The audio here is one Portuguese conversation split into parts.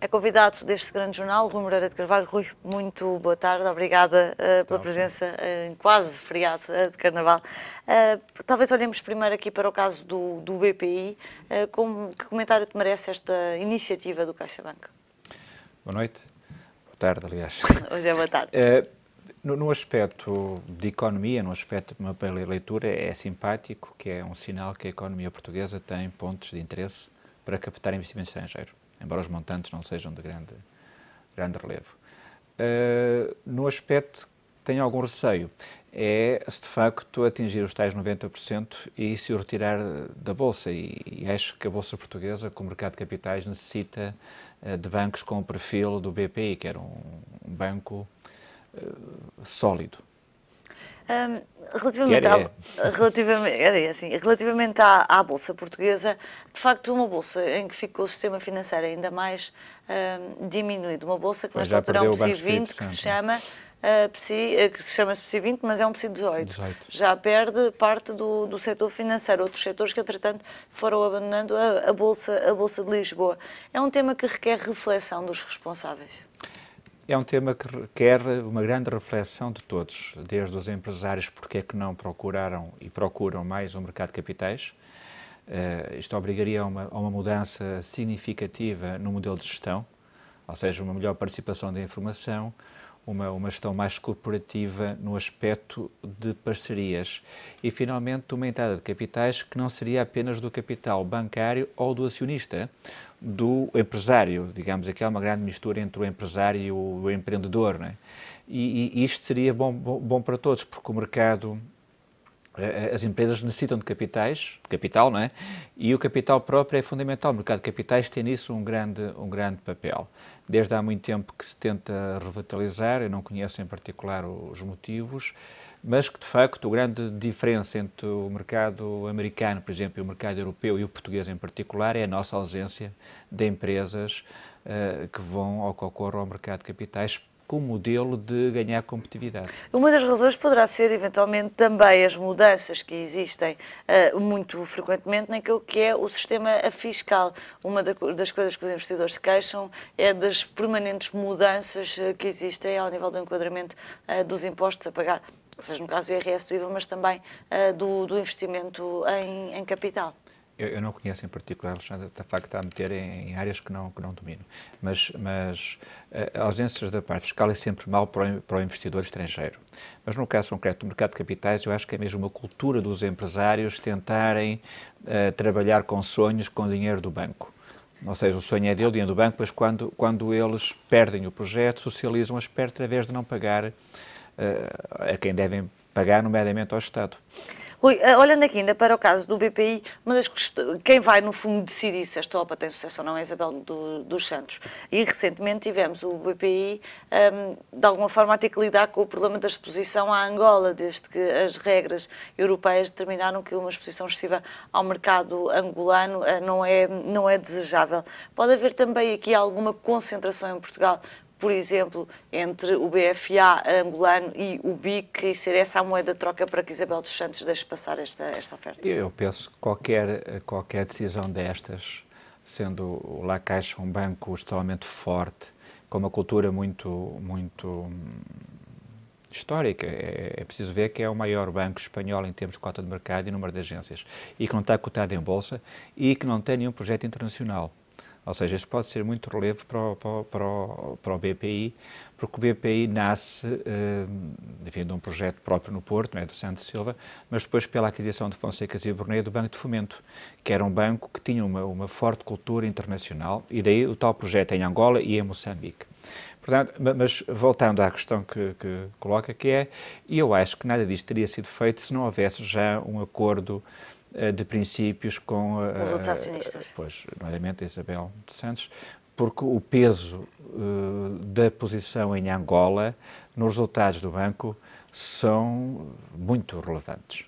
é convidado deste grande jornal, Rui Moreira de Carvalho. Rui, muito boa tarde, obrigada uh, pela Não, presença uh, em quase feriado uh, de Carnaval. Eh, talvez olhemos primeiro aqui para o caso do, do BPI. Como, que comentário te merece esta iniciativa do CaixaBank? Boa noite. Boa tarde, aliás. Hoje é boa tarde. No, no, aspecto de economia, no aspecto de uma bela leitura, é simpático que é um sinal que a economia portuguesa tem pontos de interesse para captar investimento estrangeiro embora os montantes não sejam de grande, grande relevo. Uh, no aspecto tenho algum receio é se de facto atingir os tais 90% e se o retirar da Bolsa. E, e, acho que a Bolsa Portuguesa, com o mercado de capitais, necessita uh, de bancos com o perfil do BPI, que era um, um banco uh, sólido. Um, relativamente, à, é. relativamente, era é, assim, relativamente à, à, Bolsa Portuguesa, de facto, uma Bolsa em que ficou o sistema financeiro ainda mais um, diminuído. Uma Bolsa que, pois nesta altura, é um PSI 20, que se chama uh, ah, PSI, eh, que se chama PSI 20, mas é um PSI 18. 18. Já perde parte do, do setor financeiro, outros setores que, entretanto, foram abandonando a, a, bolsa, a Bolsa de Lisboa. É um tema que requer reflexão dos responsáveis. É um tema que requer uma grande reflexão de todos, desde os empresários, porque é que não procuraram e procuram mais o um mercado de capitais. Uh, isto obrigaria a uma, a uma mudança significativa no modelo de gestão, ou seja, uma melhor participação da informação, uma, uma gestão mais corporativa no aspecto de parcerias. E, finalmente, uma entrada de capitais que não seria apenas do capital bancário ou do acionista, do empresário. Digamos, aqui há uma grande mistura entre o empresário e o empreendedor. É? e, e isto seria bom, bom, bom para todos, porque o mercado é, é, as empresas necessitam de capitais, de capital, não é? E o capital próprio é fundamental. O mercado de capitais tem nisso um grande, um grande papel. Desde há muito tempo que se tenta revitalizar, eu não conheço em particular os motivos, mas que de facto a grande diferença entre o mercado americano, por exemplo, e o mercado europeu e o português em particular é a nossa ausência de empresas uh, que vão ou que ocorram ao mercado de capitais com o modelo de ganhar competitividade. Uma das razões poderá ser, eventualmente, também as mudanças que existem uh, muito frequentemente naquilo que é o sistema fiscal. Uma das coisas que os investidores se queixam é das permanentes mudanças eh, que existem ao nível do enquadramento uh, dos impostos a pagar seja no caso do IRS do IVA, mas também uh, do, do investimento em, em capital. Eu, eu, não conheço em particular, Alexandre, de facto está a meter em, em, áreas que não, que não domino. Mas, mas eh, a ausência da parte fiscal é sempre mal para o, para o investidor estrangeiro. Mas no caso concreto do mercado de capitais, eu acho que é mesmo uma cultura dos empresários tentarem uh, trabalhar com sonhos com dinheiro do banco. Ou seja, o sonho é dele, o dinheiro do banco, mas quando, quando eles perdem o projeto, socializam as perdas através de não pagar uh, a quem devem pagar, nomeadamente ao Estado. Rui, eh, olhando aqui ainda para o caso do BPI, uma das quem vai no fundo decidir se esta OPA tem sucesso ou não é Isabel do, dos Santos. E recentemente tivemos o BPI, um, ehm, de alguma forma, a ter que lidar com o problema da exposição à Angola, desde que as regras europeias determinaram que uma exposição excessiva ao mercado angolano eh, não é, não é desejável. Pode haver também aqui alguma concentração em Portugal por exemplo, entre o BFA angolano e o BIC e ser essa a moeda de troca para que Isabel dos Santos deixe passar esta, esta oferta? Eu penso que qualquer, qualquer decisão destas, sendo o La Caixa um banco extremamente forte, com uma cultura muito, muito hum, histórica. É, é, preciso ver que é o maior banco espanhol em termos de cota de mercado e número de agências, e que não está cotado em bolsa e que não tem nenhum projeto internacional. Ou seja, isso pode ser muito relevo para o, para, o, para o BPI, porque o BPI nasce eh, enfim, de um projeto próprio no Porto, não é, do Santo Silva, mas depois pela aquisição de Fonseca e Brunet do Banco de Fomento, que era um banco que tinha uma, uma forte cultura internacional, e daí o tal projeto em Angola e em Moçambique. Portanto, mas voltando à questão que, que, coloca, que é, eu acho que nada disto teria sido feito se não houvesse já um acordo eh, de princípios com eh, os eh, outros Pois, nomeadamente a Isabel de Santos, porque o peso da posição em Angola nos resultados do banco são muito relevantes.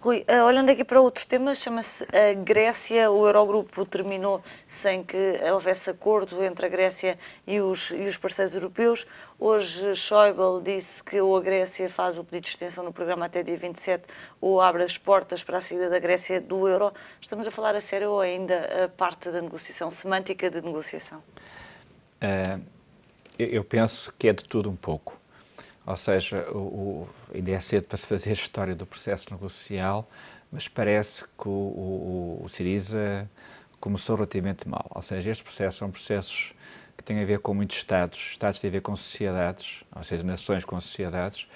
Rui, eh, olhando aqui para outro tema, chama-se a eh, Grécia. O Eurogrupo terminou sem que houvesse acordo entre a Grécia e os, e os parceiros europeus. Hoje, Schäuble disse que ou a Grécia faz o pedido de extensão no programa até dia 27 ou abre as portas para a saída da Grécia do euro. Estamos a falar a sério ou ainda a parte da negociação, semântica de negociação? Uh, eu penso que é de tudo um pouco. Ou seja, o, o, ainda é cedo para se fazer história do processo negocial, mas parece que o, o, o Siriza começou relativamente mal. Ou seja, este processo são processos que têm a ver com muitos Estados, Estados têm a ver com sociedades, ou seja, nações com sociedades,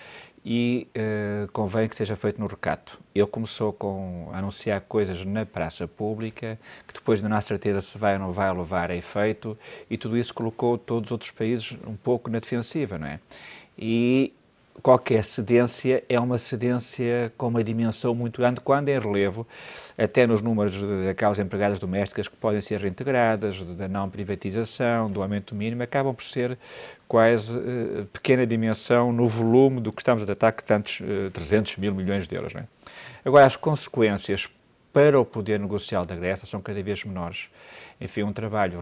e eh, convém que seja feito no recato. Ele começou com anunciar coisas na praça pública, que depois não há certeza se vai ou não vai levar a efeito, e tudo isso colocou todos os outros países um pouco na defensiva, não é? e qualquer cedência é uma cedência com uma dimensão muito grande, quando em relevo, até nos números daquelas empregadas domésticas que podem ser reintegradas, da não privatização, do aumento mínimo, acabam por ser quase uh, pequena dimensão no volume do que estamos a tratar, que tantos uh, eh, 300 mil milhões de euros. É? Agora, as consequências para o poder negocial da Grécia são cada vez menores enfim, um trabalho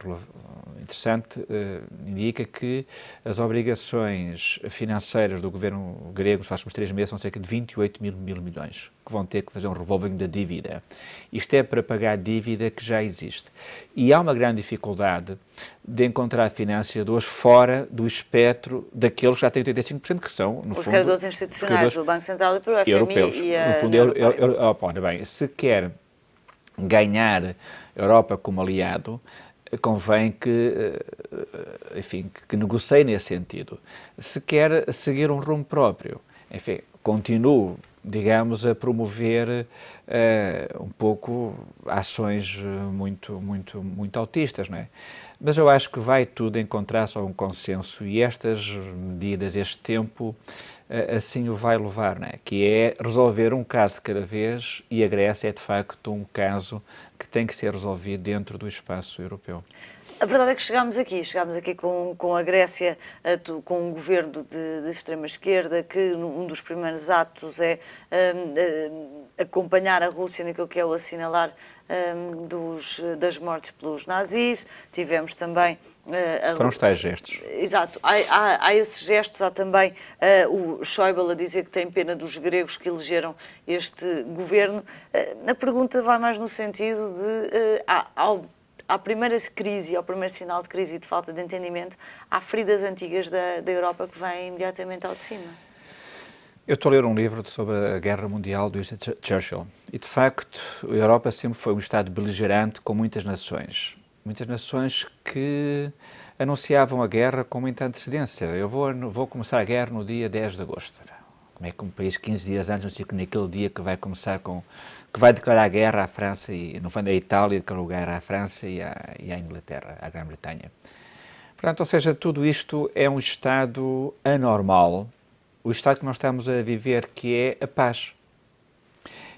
interessante eh, indica que as obrigações financeiras do governo grego nos próximos três meses são cerca de 28 mil, mil milhões, que vão ter que fazer um revolving da dívida. Isto é para pagar dívida que já existe. E há uma grande dificuldade de encontrar financiadores fora do espectro daqueles que já têm 85%, que são, no os fundo... Os credores institucionais, credores o Banco Central e o FMI europeus, e a... No fundo, a União é é é Europeia. Ora bem, se quer ganhar Europa como aliado, convém que, eh, enfim, que negocie nesse sentido. Se quer seguir um rumo próprio, enfim, continuo digamos, a promover uh, um pouco ações eh, muito, muito, muito autistas, não é? Mas eu acho que vai tudo encontrar-se a um consenso e estas medidas, este tempo, uh, assim o vai levar, não é? Que é resolver um caso de cada vez e a Grécia é, de facto, um caso que tem que ser resolvido dentro do espaço europeu. A verdade é que chegámos aqui, chegámos aqui com, com a Grécia, eh, com um governo de, de extrema-esquerda, que um dos primeiros atos é um, ehm, eh, acompanhar a Rússia naquilo que é o assinalar um, ehm, dos, das mortes pelos nazis. Tivemos também... Uh, Foram os tais gestos. Exato. Há, há, há esses gestos, há também uh, o Schäuble a dizer que tem pena dos gregos que elegeram este governo. Uh, a pergunta vai mais no sentido de... Uh, há, há à primeira crise, ao primeiro sinal de crise e de falta de entendimento, há feridas antigas da, da Europa que vêm imediatamente ao de cima. Eu estou a ler um livro sobre a Guerra Mundial do Winston Churchill. E, de facto, a Europa sempre foi um Estado beligerante com muitas nações. Muitas nações que anunciavam a guerra com muita antecedência. Eu vou, vou começar a guerra no dia 10 de agosto. Como é que um país 15 dias antes, não sei naquele dia que vai começar com. que vai declarar guerra à França, e no fundo à Itália, declarou guerra à França e à, e à Inglaterra, à Grã-Bretanha. Portanto, ou seja, tudo isto é um estado anormal, o estado que nós estamos a viver, que é a paz.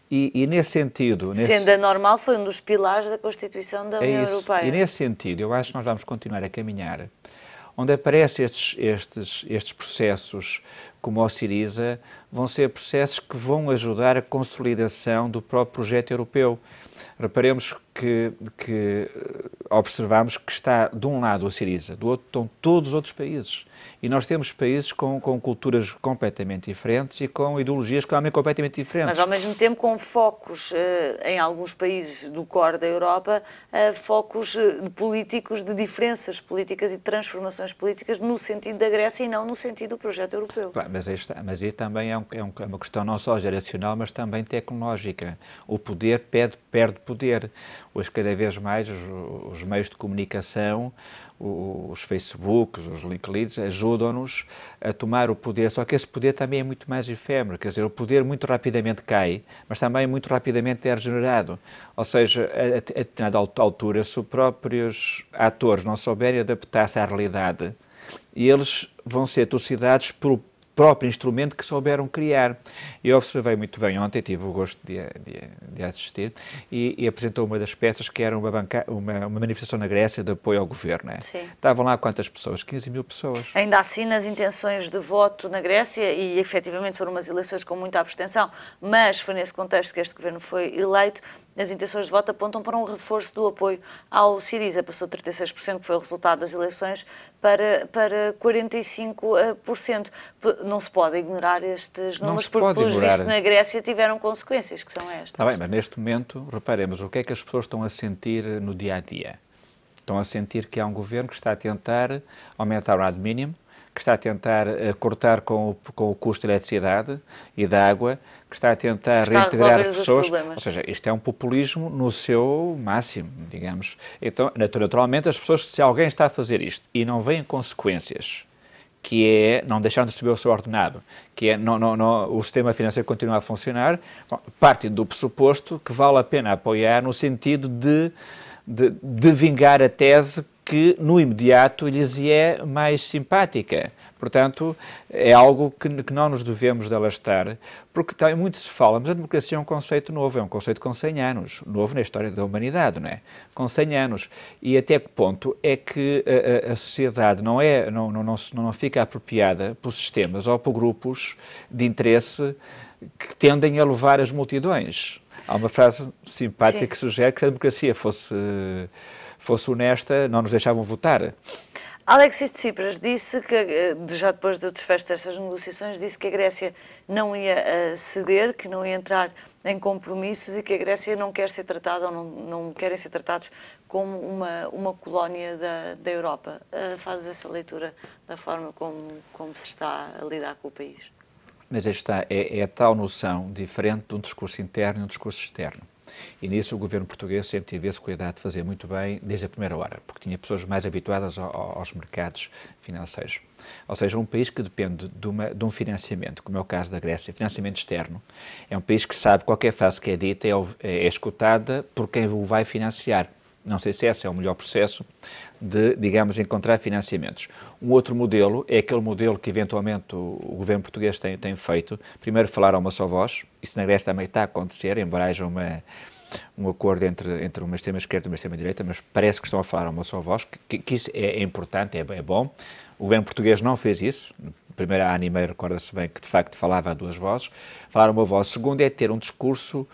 E, e nesse sentido. Nesse... Sendo anormal, foi um dos pilares da Constituição da é União é Europeia. E nesse sentido, eu acho que nós vamos continuar a caminhar onde aparecem estes, estes, estes processos como o Siriza, vão ser processos que vão ajudar a consolidação do próprio projeto europeu. Reparemos que, que observamos que está de um lado a Siriza, do outro estão todos os outros países. E nós temos países com, com culturas completamente diferentes e com ideologias também completamente diferentes. Mas ao mesmo tempo com focos eh, em alguns países do core da Europa, eh, focos eh, políticos de diferenças políticas e de transformações políticas no sentido da Grécia e não no sentido do projeto europeu. Claro, mas aí, mas também é, um, é, um, é uma questão não só geracional, mas também tecnológica. O poder pede, perde poder. Hoje, cada vez mais, os, os os meios de comunicação, os Facebooks, os LinkedIn, ajudam-nos a tomar o poder, só que esse poder também é muito mais efêmero, quer dizer, o poder muito rapidamente cai, mas também muito rapidamente é regenerado. Ou seja, a, a determinada altura, se os próprios atores não souberem adaptar-se à realidade, eles vão ser torcidados pelo próprio instrumento que souberam criar. Eu observei muito bem, ontem tive o gosto de, de, de assistir, e, e, apresentou uma das peças que era uma, banca, uma, uma manifestação na Grécia de apoio ao governo. É? Sim. Estavam lá quantas pessoas? 15 mil pessoas. Ainda assim, nas intenções de voto na Grécia, e efetivamente foram umas eleições com muita abstenção, mas foi nesse contexto que este governo foi eleito, as intenções de voto apontam para um reforço do apoio ao Siriza, passou de 36%, que foi o resultado das eleições, para, para 45%. Não se pode ignorar estes números, porque, pelos ignorar. vistos, na Grécia tiveram consequências, que são estas. Está bem, mas neste momento, reparemos, o que é que as pessoas estão a sentir no dia a dia? Estão a sentir que há um governo que está a tentar aumentar o ad mínimo, que está a tentar eh, cortar com o, com o custo da eletricidade e da água, que está a tentar está reintegrar a pessoas. Ou seja, isto é um populismo no seu máximo, digamos. Então, naturalmente, as pessoas, se alguém está a fazer isto e não vêem consequências, que é não deixar de receber o seu ordenado, que é não, não, não, o sistema financeiro continuar a funcionar, parte do pressuposto que vale a pena apoiar no sentido de, de, de vingar a tese que no imediato lhes é mais simpática. Portanto, é algo que, que, não nos devemos delastar porque também muito se fala, mas a democracia é um conceito novo, é um conceito com 100 anos, novo na história da humanidade, não é? Com 100 anos. E até que ponto é que a, a sociedade não, é, não, não, não, não fica apropriada por sistemas ou por grupos de interesse que tendem a levar as multidões? Há uma frase simpática Sim. que sugere que se a democracia fosse fosse honesta, não nos deixavam votar. Alexis Tsipras disse que, eh, já depois do desfecho destas negociações, disse que a Grécia não ia eh, ceder, que não ia entrar em compromissos e que a Grécia não quer ser tratada ou não, não querem ser tratados como uma, uma colónia da, da Europa. Eh, fazes essa leitura da forma como, como se está a lidar com o país? Mas esta é, é tal noção diferente de um discurso interno e um discurso externo. E nisso o governo português sempre teve esse cuidado de fazer muito bem desde a primeira hora, porque tinha pessoas mais habituadas aos mercados financeiros. Ou seja, um país que depende de, uma, de, um financiamento, como é o caso da Grécia, financiamento externo, é um país que sabe qualquer fase que é dita é, é escutada por quem o vai financiar. Não sei se esse é o melhor processo de, digamos, encontrar financiamentos. Um outro modelo é aquele modelo que eventualmente o, governo português tem, tem feito. Primeiro, falar a uma só voz. Isso na Grécia também está a acontecer, embora haja uma, um acordo entre, entre uma extrema-esquerda e uma extrema-direita, mas parece que estão a falar a uma só voz, que, que isso é, é, importante, é, é, bom. O governo português não fez isso. Primeiro, a Anime recorda-se bem que, de facto, falava a duas vozes. Falar uma voz. Segundo, é ter um discurso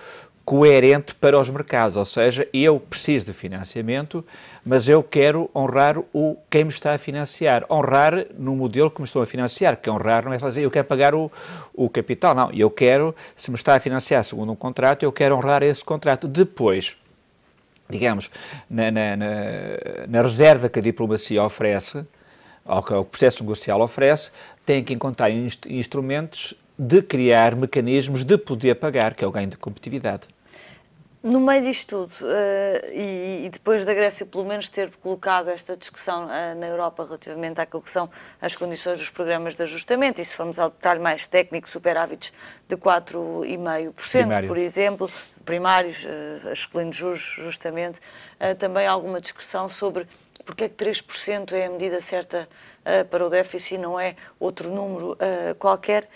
coerente para os mercados, ou seja, eu preciso de financiamento, mas eu quero honrar o quem me está a financiar, honrar no modelo que me estão a financiar, que honrar não é só dizer eu quero pagar o, o capital, não, eu quero, se me está a financiar segundo um contrato, eu quero honrar esse contrato. Depois, digamos, na, na, na, na reserva que a diplomacia oferece, ou que o processo negocial oferece, tem que encontrar inst instrumentos de criar mecanismos de poder pagar, que é o ganho de competitividade. No meio disto tudo, uh, e, e, depois da Grécia pelo menos ter colocado esta discussão uh, na Europa relativamente àquilo que são as condições dos programas de ajustamento, e se formos ao detalhe mais técnico, superávites de 4,5%, por exemplo, primários, uh, eh, excluindo juros, justamente, uh, também alguma discussão sobre porque é que 3% é a medida certa para o déficit e não é outro número qualquer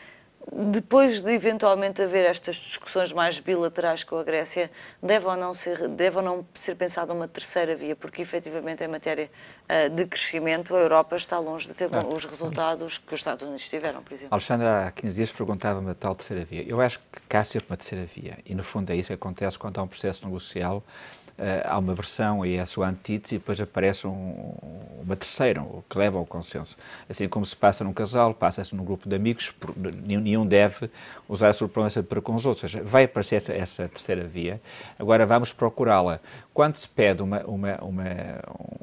depois de eventualmente haver estas discussões mais bilaterais com a Grécia, deve ou não ser, deve ou não ser pensada uma terceira via, porque efetivamente em matéria eh, de crescimento a Europa está longe de ter ah. os resultados que os Estados Unidos tiveram, por exemplo. Alexandra, há 15 dias perguntava-me a tal terceira via. Eu acho que cá há sempre uma terceira via e no fundo é isso que acontece quando há um processo negocial eh, há uma versão e a sua antítese, e depois aparece um, uma terceira, que leva ao consenso. Assim como se passa num casal, passa-se num grupo de amigos, nenhum deve usar a sua pronúncia para com os outros. Ou seja, vai aparecer essa, essa terceira via, agora vamos procurá-la. Quando se pede uma, uma, uma,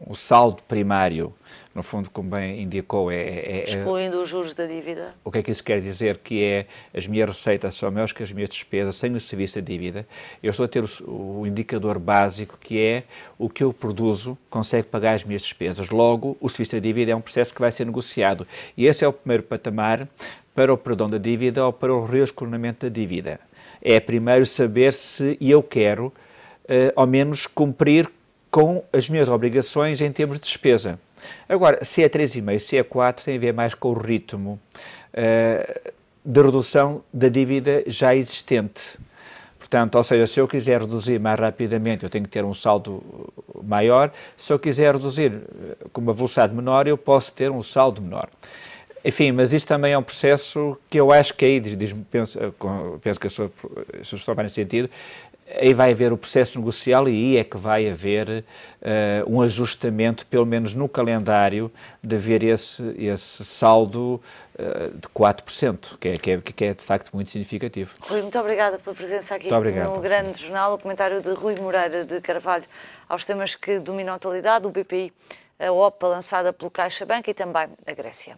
um saldo primário no fundo, como bem indicou, é, é, é, é... Excluindo os juros da dívida. O que é que isso quer dizer? Que é as minhas receitas são maiores que as minhas despesas, sem o serviço da dívida. Eu estou a ter o, o indicador básico, que é o que eu produzo consegue pagar as minhas despesas. Logo, o serviço da dívida é um processo que vai ser negociado. E esse é o primeiro patamar para o perdão da dívida ou para o reescoronamento da dívida. É primeiro saber se eu quero, eh, ao menos, cumprir com as minhas obrigações em termos de despesa. Agora, se é 3,5, se é 4, tem a ver mais com o ritmo uh, de redução da dívida já existente. Portanto, ou seja, se eu quiser reduzir mais rapidamente, eu tenho que ter um saldo maior. Se eu quiser reduzir eh, com uma velocidade menor, eu posso ter um saldo menor. Enfim, mas isto também é um processo que eu acho que aí, diz, diz penso, eh, penso que a sua, a sua história nesse sentido, aí vai haver o processo negocial e aí é que vai haver uh, um ajustamento, pelo menos no calendário, de haver esse, esse saldo uh, de 4%, que é, que, é, que é de facto muito significativo. Rui, muito obrigada pela presença aqui obrigado, no Grande sim. Jornal. O comentário de Rui Moreira de Carvalho aos temas que dominam a atualidade, o BPI, a OPA lançada pelo Caixa Banca e também a Grécia.